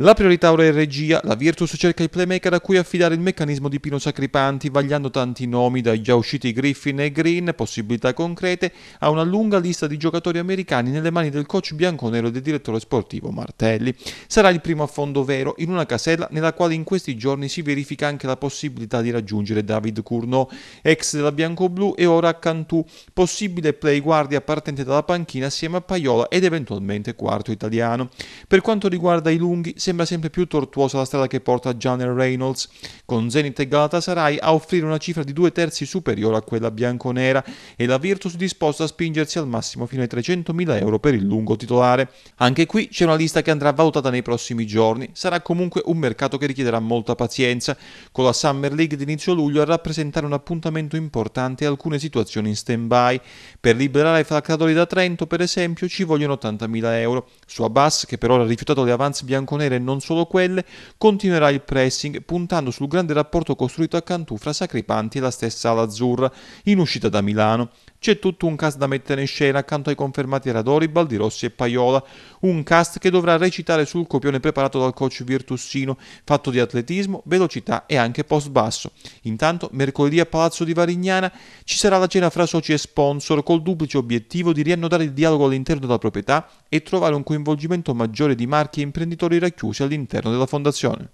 La priorità ora è regia, la Virtus cerca il playmaker a cui affidare il meccanismo di Pino Sacripanti, vagliando tanti nomi dai già usciti Griffin e Green, possibilità concrete, a una lunga lista di giocatori americani nelle mani del coach bianconero e del direttore sportivo Martelli. Sarà il primo a fondo vero in una casella nella quale in questi giorni si verifica anche la possibilità di raggiungere David Cournot, ex della Biancoblu e ora a Cantù, possibile play guardia partente dalla panchina assieme a Paiola ed eventualmente quarto italiano. Per quanto riguarda i lunghi, sembra sempre più tortuosa la strada che porta John e Reynolds, con Zenit e Galatasaray a offrire una cifra di due terzi superiore a quella bianconera e la Virtus disposta a spingersi al massimo fino ai 300.000 euro per il lungo titolare. Anche qui c'è una lista che andrà valutata nei prossimi giorni, sarà comunque un mercato che richiederà molta pazienza, con la Summer League d'inizio luglio a rappresentare un appuntamento importante e alcune situazioni in stand-by. Per liberare Flacadori da Trento, per esempio, ci vogliono 80.000 euro. Su Abbas, che per ora ha rifiutato le avance bianconere e non solo quelle, continuerà il pressing puntando sul grande rapporto costruito a Cantù fra Sacripanti e la stessa Azzurra in uscita da Milano. C'è tutto un cast da mettere in scena accanto ai confermati Radori, Baldirossi e Paiola, un cast che dovrà recitare sul copione preparato dal coach Virtussino, fatto di atletismo, velocità e anche post basso. Intanto mercoledì a Palazzo di Varignana ci sarà la cena fra soci e sponsor col duplice obiettivo di riannodare il dialogo all'interno della proprietà e trovare un coinvolgimento maggiore di marchi e imprenditori racchiusi fiducia all'interno della fondazione.